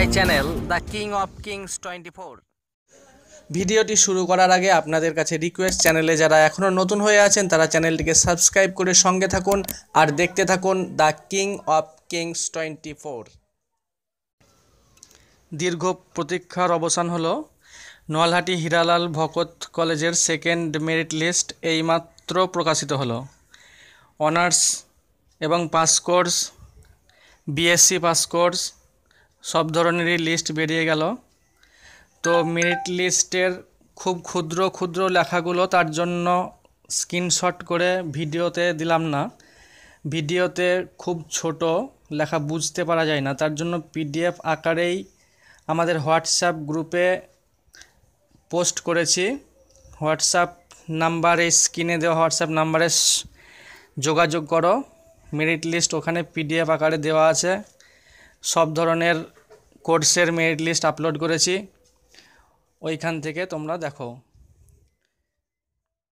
my channel the king of kings twenty four ভিডিওটি শুরু করার আগে আপনাদের কাছে রিকোয়েস্ট চ্যানেলে যারা এখনও নতুন হয়ে আছেন তারা চ্যানেলটিকে সাবস্ক্রাইব করে সঙ্গে থাকুন আর দেখতে থাকুন the king of kings twenty four দীর্ঘ প্রতীক্ষার অবসান হলো নোয়ালহাটি হিরালাল ভকত কলেজের সেকেন্ড মেরিট লিস্ট এইমাত্র প্রকাশিত হলো অনার্স এবং pass course BSc pass course সব ধরনেরই লিস্ট বেরিয়ে গেল তো মেরিট লিস্টের খুব ক্ষুদ্র ক্ষুদ্র লেখাগুলো তার জন্য স্ক্রিনশট করে ভিডিওতে দিলাম না ভিডিওতে খুব ছোট লেখা বুঝতে পারা যায় না তার জন্য পিডিএফ আকারেই আমাদের হোয়াটসঅ্যাপ গ্রুপে পোস্ট করেছি হোয়াটসঅ্যাপ নাম্বারে স্ক্রিনে দেওয়া হোয়াটসঅ্যাপ নাম্বারে যোগাযোগ করো মেরিট লিস্ট ওখানে পিডিএফ আকারে দেওয়া আছে সব ধরনের কোর্সের মেরিট লিস্ট আপলোড করেছি ওইখান থেকে তোমরা দেখো